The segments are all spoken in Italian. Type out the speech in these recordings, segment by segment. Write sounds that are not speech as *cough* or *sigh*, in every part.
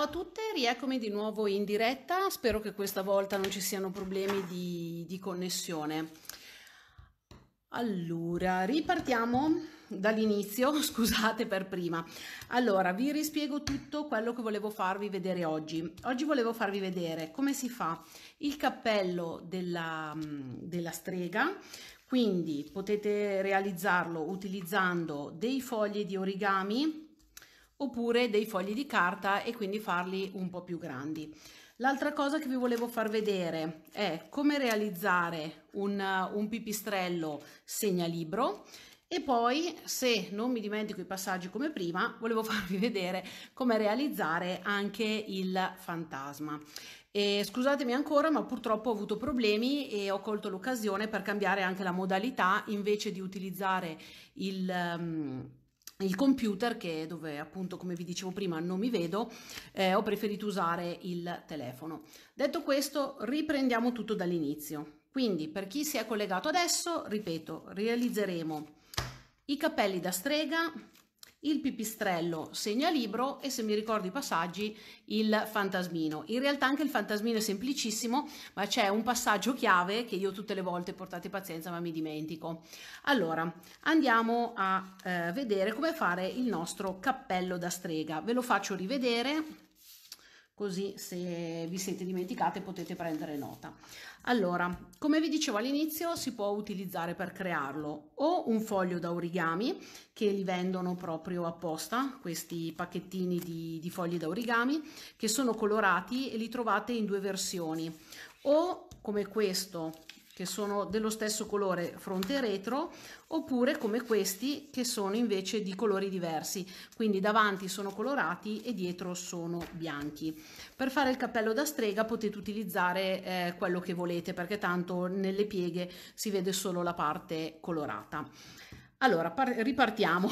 Ciao a tutte, rieccomi di nuovo in diretta, spero che questa volta non ci siano problemi di, di connessione. Allora, ripartiamo dall'inizio, *laughs* scusate per prima. Allora, vi rispiego tutto quello che volevo farvi vedere oggi. Oggi volevo farvi vedere come si fa il cappello della, mm, della strega, quindi potete realizzarlo utilizzando dei fogli di origami oppure dei fogli di carta e quindi farli un po' più grandi. L'altra cosa che vi volevo far vedere è come realizzare un, un pipistrello segnalibro e poi, se non mi dimentico i passaggi come prima, volevo *laughs* farvi vedere come realizzare anche il fantasma. E scusatemi ancora, ma purtroppo ho avuto problemi e ho colto l'occasione per cambiare anche la modalità, invece di utilizzare il... Um, il computer che dove appunto come vi dicevo prima non mi vedo eh, ho preferito usare il telefono detto questo riprendiamo tutto dall'inizio quindi per chi si è collegato adesso ripeto realizzeremo i capelli da strega il pipistrello segnalibro e se mi ricordo i passaggi il fantasmino. In realtà anche il fantasmino è semplicissimo, ma c'è un passaggio chiave che io tutte le volte portate pazienza ma mi dimentico. Allora, andiamo a eh, vedere come fare il nostro cappello da strega. Ve lo faccio rivedere così se vi siete dimenticate potete prendere nota. Allora, come vi dicevo all'inizio, si può utilizzare per crearlo o un foglio da origami, che li vendono proprio apposta, questi pacchettini di, di fogli da origami, che sono colorati e li trovate in due versioni, o come questo che sono dello stesso colore fronte e retro oppure come questi che sono invece di colori diversi quindi davanti sono colorati e dietro sono bianchi per fare il cappello da strega potete utilizzare eh, quello che volete perché tanto nelle pieghe si vede solo la parte colorata allora ripartiamo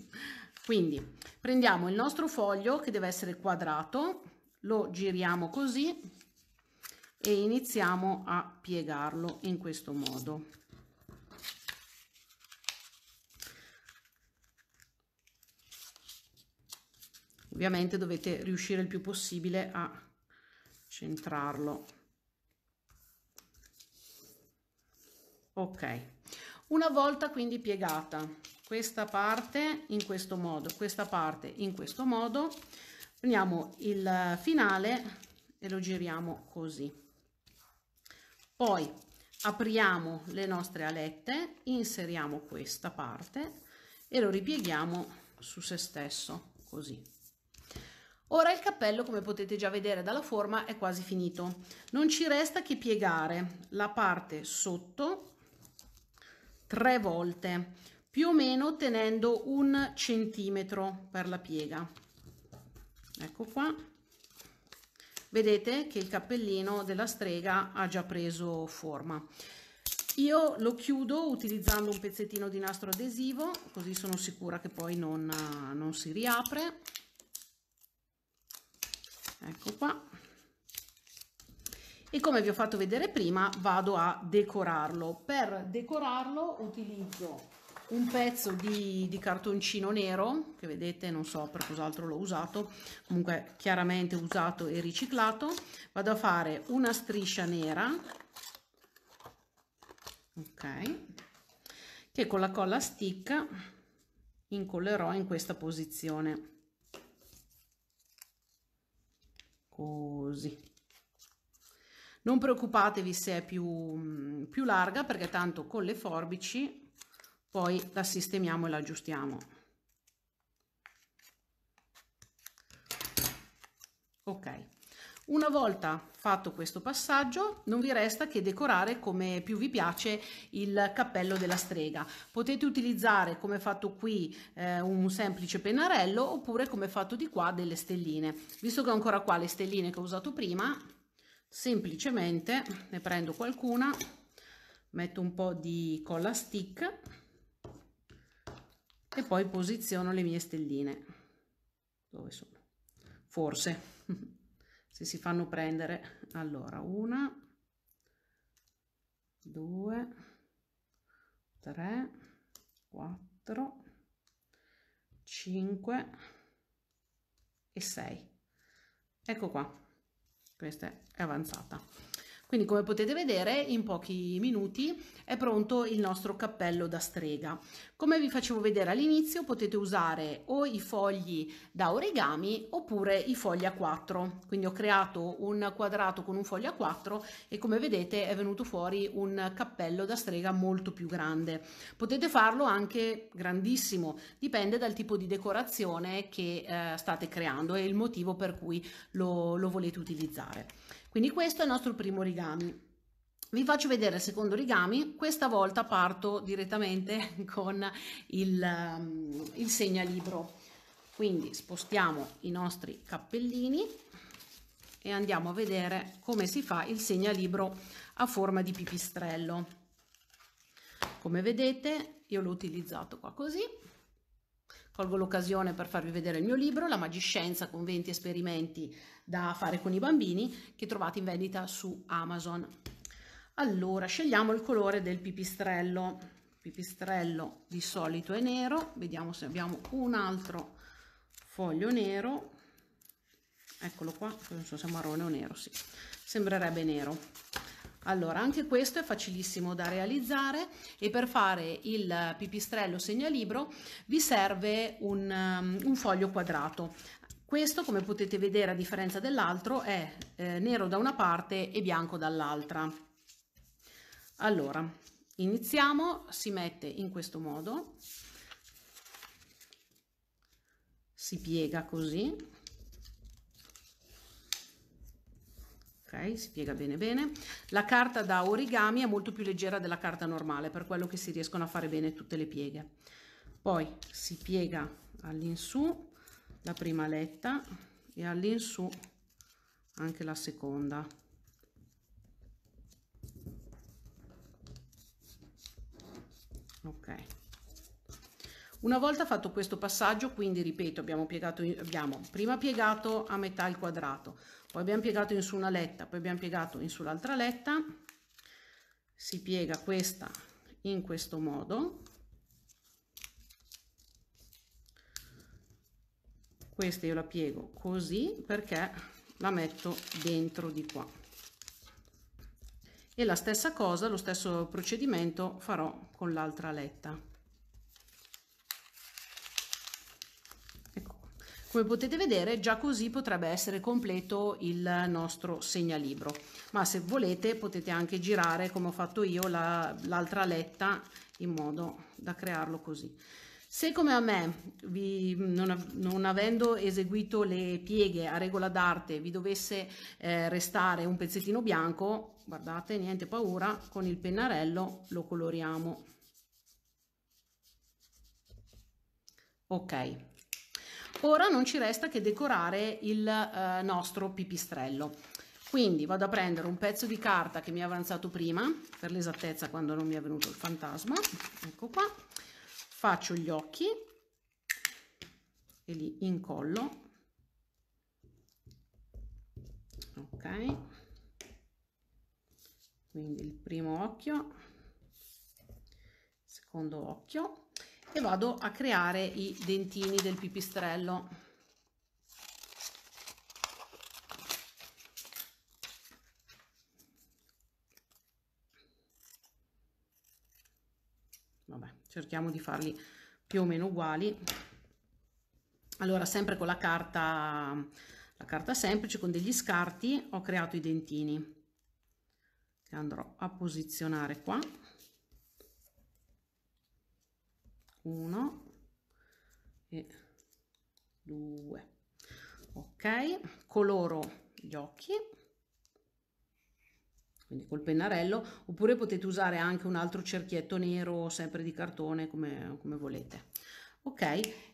*laughs* quindi prendiamo il nostro foglio che deve essere quadrato lo giriamo così e iniziamo a piegarlo in questo modo ovviamente dovete riuscire il più possibile a centrarlo ok una volta quindi piegata questa parte in questo modo questa parte in questo modo prendiamo il finale e lo giriamo così poi apriamo le nostre alette inseriamo questa parte e lo ripieghiamo su se stesso così ora il cappello come potete già vedere dalla forma è quasi finito non ci resta che piegare la parte sotto tre volte più o meno tenendo un centimetro per la piega ecco qua vedete che il cappellino della strega ha già preso forma io lo chiudo utilizzando un pezzettino di nastro adesivo così sono sicura che poi non, non si riapre ecco qua e come vi ho fatto vedere prima vado a decorarlo per decorarlo utilizzo un pezzo di, di cartoncino nero che vedete non so per cos'altro l'ho usato comunque chiaramente usato e riciclato vado a fare una striscia nera ok che con la colla stick incollerò in questa posizione così non preoccupatevi se è più, più larga perché tanto con le forbici poi la sistemiamo e la aggiustiamo ok una volta fatto questo passaggio non vi resta che decorare come più vi piace il cappello della strega. Potete utilizzare come fatto qui eh, un semplice pennarello oppure come fatto di qua delle stelline. Visto che ho ancora qua le stelline che ho usato prima, semplicemente ne prendo qualcuna, metto un po' di colla stick e poi posiziono le mie stelline. Dove sono? Forse, *laughs* se si fanno prendere. Allora, una, due, tre, quattro, cinque e sei. Ecco qua, questa è avanzata. Quindi come potete vedere in pochi minuti è pronto il nostro cappello da strega. Come vi facevo vedere all'inizio potete usare o i fogli da origami oppure i fogli a 4. Quindi ho creato un quadrato con un foglio a 4 e come vedete è venuto fuori un cappello da strega molto più grande. Potete farlo anche grandissimo, dipende dal tipo di decorazione che eh, state creando e il motivo per cui lo, lo volete utilizzare. Quindi questo è il nostro primo origami. Vi faccio vedere il secondo origami, questa volta parto direttamente *laughs* con il, ehm, il segnalibro. Quindi spostiamo i nostri cappellini e andiamo a vedere come si fa il segnalibro a forma di pipistrello. Come vedete io l'ho utilizzato qua così, colgo l'occasione per farvi vedere il mio libro, La magiscienza con 20 esperimenti da fare con i bambini che trovate in vendita su Amazon. Allora, scegliamo il colore del pipistrello. Il pipistrello di solito è nero, vediamo se abbiamo un altro foglio nero. Eccolo qua, non so se è marrone o nero, sì. Sembrerebbe nero. Allora, anche questo è facilissimo da realizzare e per fare il pipistrello segnalibro vi serve un, um, un foglio quadrato. Questo, come potete vedere, a differenza dell'altro, è eh, nero da una parte e bianco dall'altra. Allora, iniziamo, si mette in questo modo, si piega così, ok, si piega bene bene. La carta da origami è molto più leggera della carta normale, per quello che si riescono a fare bene tutte le pieghe. Poi si piega all'insù, la prima aletta e all'insù anche la seconda ok una volta fatto questo passaggio quindi ripeto abbiamo piegato abbiamo prima piegato a metà il quadrato poi abbiamo piegato in su una letta poi abbiamo piegato in sull'altra letta si piega questa in questo modo questa io la piego così perché la metto dentro di qua e la stessa cosa lo stesso procedimento farò con l'altra aletta ecco. come potete vedere già così potrebbe essere completo il nostro segnalibro ma se volete potete anche girare come ho fatto io l'altra la, aletta in modo da crearlo così se come a me, vi, non, non, avendo eseguito le pieghe a regola d'arte, vi dovesse eh, restare un pezzettino bianco, guardate, niente paura, con il pennarello lo coloriamo. Ok, ora non ci resta che decorare il eh, nostro pipistrello. Quindi vado a prendere un pezzo di carta che mi è avanzato prima, per l'esattezza quando non mi è venuto il fantasma, ecco qua, faccio gli occhi e li incollo ok quindi il primo occhio secondo occhio e vado a creare i dentini del pipistrello cerchiamo di farli più o meno uguali allora sempre con la carta la carta semplice con degli scarti ho creato i dentini che andrò a posizionare qua uno e due ok coloro gli occhi quindi col pennarello, oppure potete usare anche un altro cerchietto nero, sempre di cartone, come, come volete. Ok,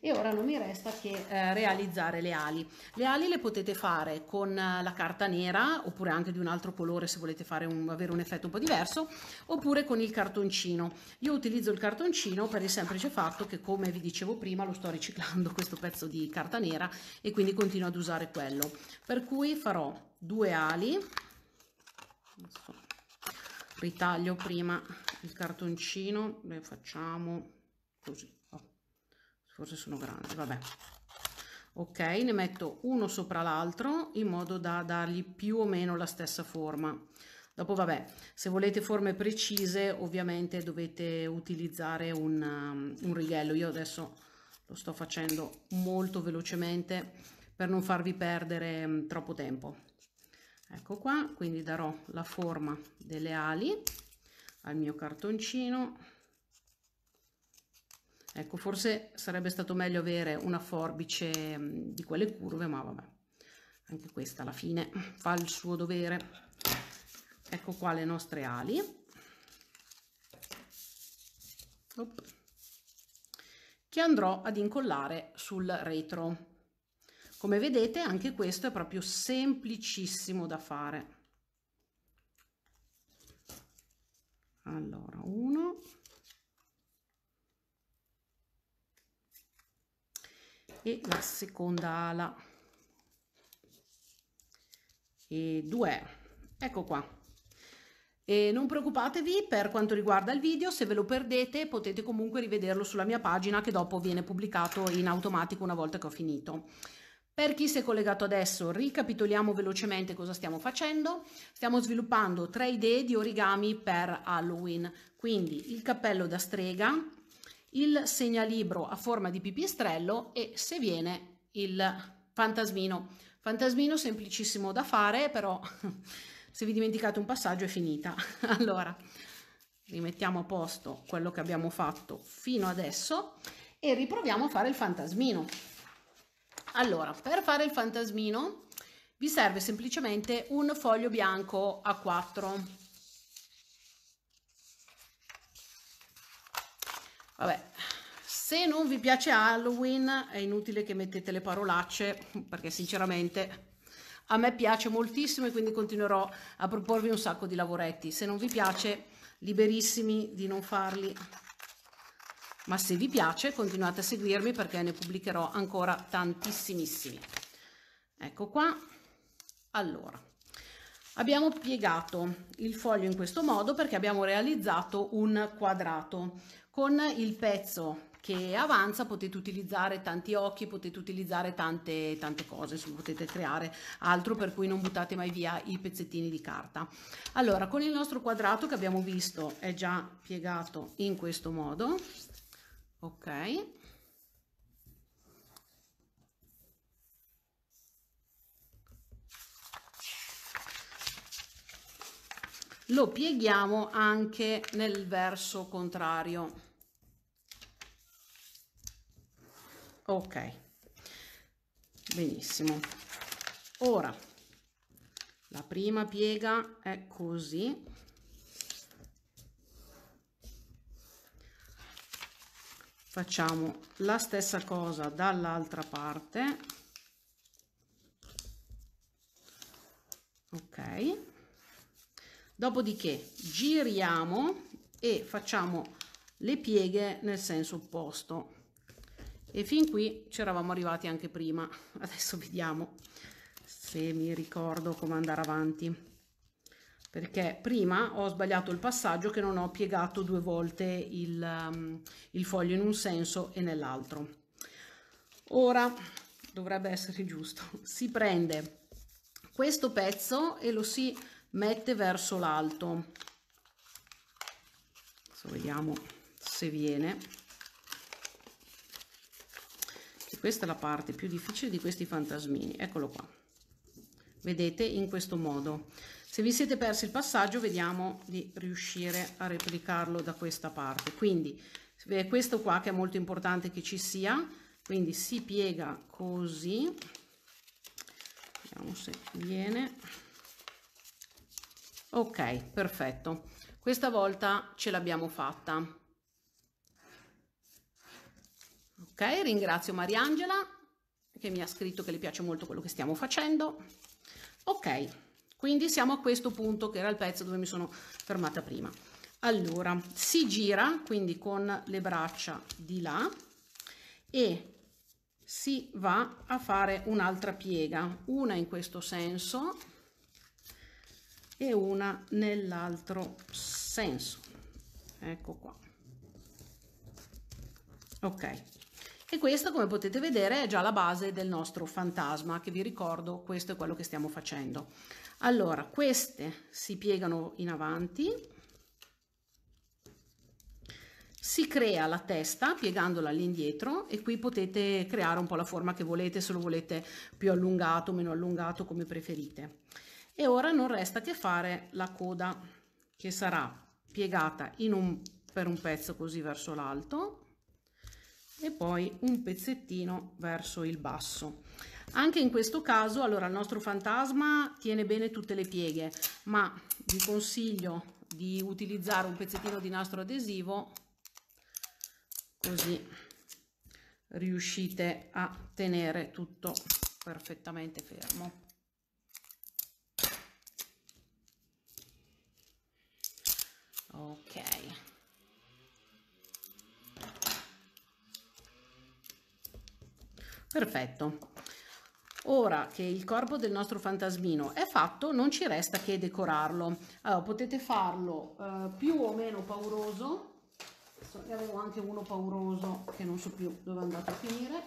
e ora non mi resta che eh, realizzare le ali. Le ali le potete fare con eh, la carta nera, oppure anche di un altro colore se volete un, avere un effetto un po' diverso, oppure con il cartoncino. Io utilizzo il cartoncino per il semplice fatto che, come vi dicevo prima, lo sto riciclando *laughs* questo pezzo di carta nera e quindi continuo ad usare quello. Per cui farò due ali adesso ritaglio prima il cartoncino lo facciamo così oh, forse sono grandi vabbè ok ne metto uno sopra l'altro in modo da dargli più o meno la stessa forma dopo vabbè se volete forme precise ovviamente dovete utilizzare un, um, un righello io adesso lo sto facendo molto velocemente per non farvi perdere um, troppo tempo ecco qua quindi darò la forma delle ali al mio cartoncino ecco forse sarebbe stato meglio avere una forbice mm, di quelle curve ma vabbè anche questa alla fine fa il suo dovere ecco qua le nostre ali Op. che andrò ad incollare sul retro come vedete anche questo è proprio semplicissimo da fare. Allora, uno. E la seconda ala. E due. Ecco qua. E non preoccupatevi per quanto riguarda il video, se ve lo perdete potete comunque rivederlo sulla mia pagina che dopo viene pubblicato in automatico una volta che ho finito. Per chi si è collegato adesso, ricapitoliamo velocemente cosa stiamo facendo. Stiamo sviluppando tre idee di origami per Halloween, quindi il cappello da strega, il segnalibro a forma di pipistrello e se viene il fantasmino. Fantasmino semplicissimo da fare, però *laughs* se vi dimenticate un passaggio è finita. *laughs* Allora, rimettiamo a posto quello che abbiamo fatto fino adesso e riproviamo a fare il fantasmino. Allora, per fare il fantasmino vi serve semplicemente un foglio bianco a 4. Vabbè, se non vi piace Halloween è inutile che mettete le parolacce perché sinceramente a me piace moltissimo e quindi continuerò a proporvi un sacco di lavoretti. Se non vi piace, liberissimi di non farli ma se vi piace continuate a seguirmi perché ne pubblicherò ancora tantissimissimi. Ecco qua. Allora, abbiamo piegato il foglio in questo modo perché abbiamo realizzato un quadrato. Con il pezzo che avanza potete utilizzare tanti occhi, potete utilizzare tante, tante cose, insomma, potete creare altro per cui non buttate mai via i pezzettini di carta. Allora, con il nostro quadrato che abbiamo visto è già piegato in questo modo, ok lo pieghiamo anche nel verso contrario ok benissimo ora la prima piega è così facciamo la stessa cosa dall'altra parte ok dopodiché giriamo e facciamo le pieghe nel senso opposto e fin qui ci eravamo arrivati anche prima adesso vediamo se mi ricordo come andare avanti perché prima ho sbagliato il passaggio che non ho piegato due volte il, um, il foglio in un senso e nell'altro. Ora dovrebbe essere giusto. Si prende questo pezzo e lo si mette verso l'alto. Adesso vediamo se viene. E questa è la parte più difficile di questi fantasmini. Eccolo qua. Vedete in questo modo se vi siete persi il passaggio vediamo di riuscire a replicarlo da questa parte. Quindi è eh, questo qua che è molto importante che ci sia, quindi si piega così, vediamo se viene, ok perfetto, questa volta ce l'abbiamo fatta. Ok, ringrazio Mariangela che mi ha scritto che le piace molto quello che stiamo facendo. Ok. Quindi siamo a questo punto che era il pezzo dove mi sono fermata prima. Allora, si gira quindi con le braccia di là e si va a fare un'altra piega, una in questo senso e una nell'altro senso. Ecco qua. Ok, e questa come potete vedere è già la base del nostro fantasma che vi ricordo questo è quello che stiamo facendo allora queste si piegano in avanti si crea la testa piegandola all'indietro e qui potete creare un po' la forma che volete se lo volete più allungato meno allungato come preferite e ora non resta che fare la coda che sarà piegata un, per un pezzo così verso l'alto e poi un pezzettino verso il basso anche in questo caso allora il nostro fantasma tiene bene tutte le pieghe ma vi consiglio di utilizzare un pezzettino di nastro adesivo così riuscite a tenere tutto perfettamente fermo ok Perfetto. Ora che il corpo del nostro fantasmino è fatto, non ci resta che decorarlo. Allora, potete farlo eh, più o meno pauroso. Adesso ne avevo anche uno pauroso che non so più dove è andato a finire.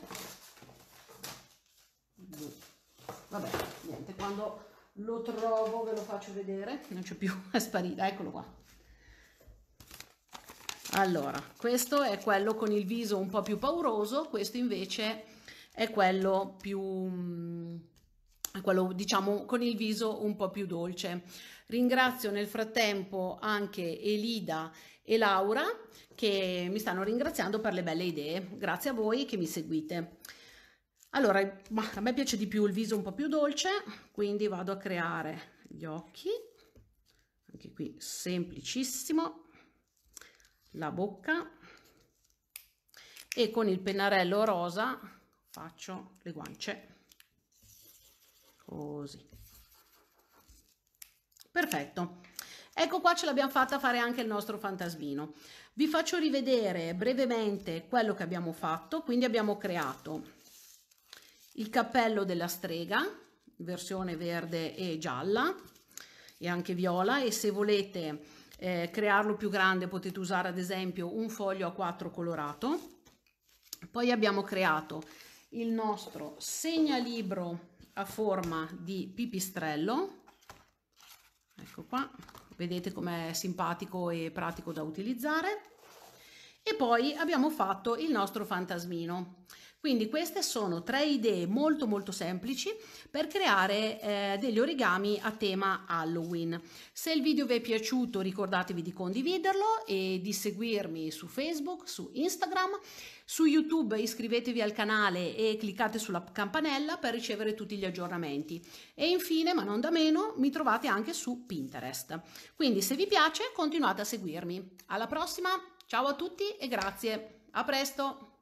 Vabbè, niente, quando lo trovo ve lo faccio vedere. Non c'è più, è *laughs* sparito. Eccolo qua. Allora, questo è quello con il viso un po' più pauroso, questo invece è è quello più quello diciamo con il viso un po' più dolce. Ringrazio nel frattempo anche Elida e Laura che mi stanno ringraziando per le belle idee. Grazie a voi che mi seguite. Allora, a me piace di più il viso un po' più dolce, quindi vado a creare gli occhi, anche qui semplicissimo, la bocca e con il pennarello rosa faccio le guance così perfetto ecco qua ce l'abbiamo fatta fare anche il nostro fantasmino vi faccio rivedere brevemente quello che abbiamo fatto quindi abbiamo creato il cappello della strega versione verde e gialla e anche viola e se volete eh, crearlo più grande potete usare ad esempio un foglio a 4 colorato poi abbiamo creato il nostro segnalibro a forma di pipistrello ecco qua vedete com'è simpatico e pratico da utilizzare e poi abbiamo fatto il nostro fantasmino quindi queste sono tre idee molto molto semplici per creare eh, degli origami a tema Halloween. Se il video vi è piaciuto ricordatevi di condividerlo e di seguirmi su Facebook, su Instagram, su YouTube iscrivetevi al canale e cliccate sulla campanella per ricevere tutti gli aggiornamenti. E infine, ma non da meno, mi trovate anche su Pinterest. Quindi se vi piace continuate a seguirmi. Alla prossima, ciao a tutti e grazie. A presto!